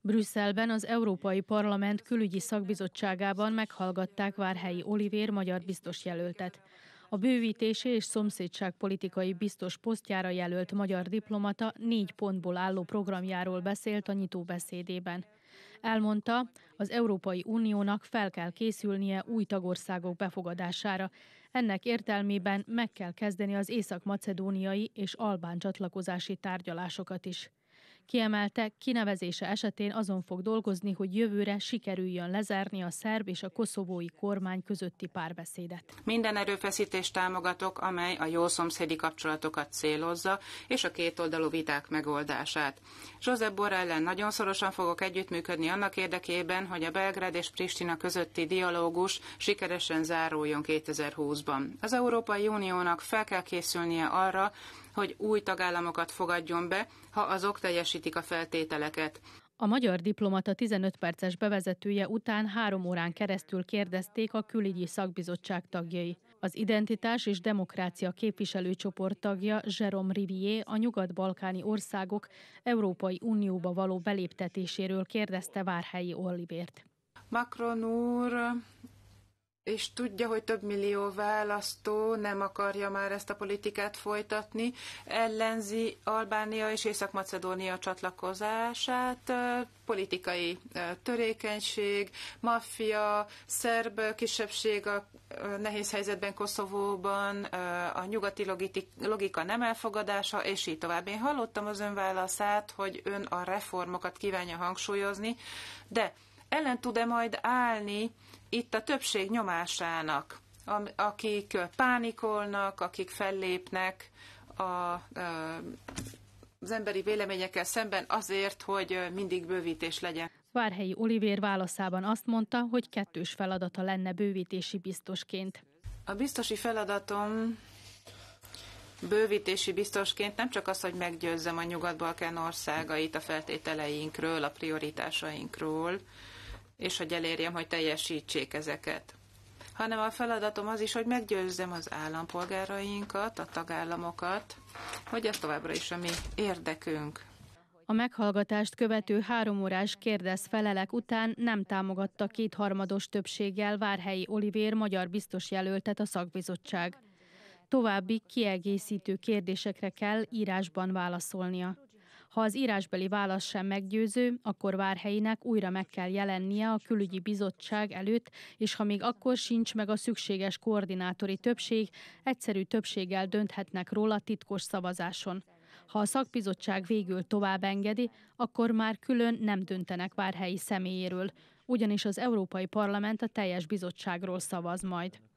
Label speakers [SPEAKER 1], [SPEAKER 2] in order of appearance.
[SPEAKER 1] Brüsszelben az Európai Parlament külügyi szakbizottságában meghallgatták Várhelyi Olivér magyar biztos jelöltet. A bővítési és szomszédságpolitikai biztos posztjára jelölt magyar diplomata négy pontból álló programjáról beszélt a nyitóbeszédében. Elmondta, az Európai Uniónak fel kell készülnie új tagországok befogadására. Ennek értelmében meg kell kezdeni az észak-macedóniai és albán csatlakozási tárgyalásokat is. Kiemelte, kinevezése esetén azon fog dolgozni, hogy jövőre sikerüljön lezárni a szerb és a koszovói kormány közötti párbeszédet.
[SPEAKER 2] Minden erőfeszítést támogatok, amely a jó szomszédi kapcsolatokat célozza, és a kétoldalú viták megoldását. Josep Borrell nagyon szorosan fogok együttműködni annak érdekében, hogy a Belgrád és Pristina közötti dialógus sikeresen záruljon 2020-ban. Az Európai Uniónak fel kell készülnie arra, hogy új tagállamokat fogadjon be, ha azok teljesítik teljesítik a feltételeket.
[SPEAKER 1] A magyar diplomata 15 perces bevezetője után három órán keresztül kérdezték a külügyi szakbizottság tagjai. Az identitás és demokrácia képviselőcsoport tagja Jerome Rivier a nyugat-balkáni országok Európai Unióba való beléptetéséről kérdezte Várhelyi Olivért. Macron
[SPEAKER 2] úr és tudja, hogy több millió választó nem akarja már ezt a politikát folytatni, ellenzi Albánia és Észak-Macedónia csatlakozását, politikai törékenység, maffia, szerb kisebbség a nehéz helyzetben Koszovóban, a nyugati logika nem elfogadása, és így tovább. Én hallottam az ön válaszát, hogy ön a reformokat kívánja hangsúlyozni, de ellen tud-e majd állni itt a többség nyomásának, akik pánikolnak, akik fellépnek a, az emberi véleményekkel szemben azért, hogy mindig bővítés legyen.
[SPEAKER 1] Várhelyi Olivér válaszában azt mondta, hogy kettős feladata lenne bővítési biztosként. A biztosi feladatom
[SPEAKER 2] bővítési biztosként nem csak az, hogy meggyőzzem a Nyugat-Balkán országait a feltételeinkről, a prioritásainkról, és hogy elérjem, hogy teljesítsék ezeket hanem a feladatom az is, hogy meggyőzzem az állampolgárainkat, a tagállamokat, hogy ez továbbra is a mi érdekünk.
[SPEAKER 1] A meghallgatást követő háromórás kérdez-felelek után nem támogatta kétharmados többséggel Várhelyi Olivér magyar biztos jelöltet a szakbizottság. További kiegészítő kérdésekre kell írásban válaszolnia. Ha az írásbeli válasz sem meggyőző, akkor Várhelyinek újra meg kell jelennie a külügyi bizottság előtt, és ha még akkor sincs meg a szükséges koordinátori többség, egyszerű többséggel dönthetnek róla titkos szavazáson. Ha a szakbizottság végül tovább engedi, akkor már külön nem döntenek Várhelyi személyéről, ugyanis az Európai Parlament a teljes bizottságról szavaz majd.